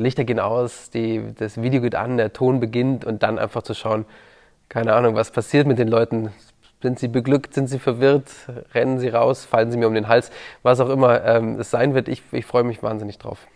Lichter gehen aus, die, das Video geht an, der Ton beginnt und dann einfach zu schauen, keine Ahnung, was passiert mit den Leuten. Sind sie beglückt, sind sie verwirrt, rennen sie raus, fallen sie mir um den Hals, was auch immer ähm, es sein wird. Ich, ich freue mich wahnsinnig drauf.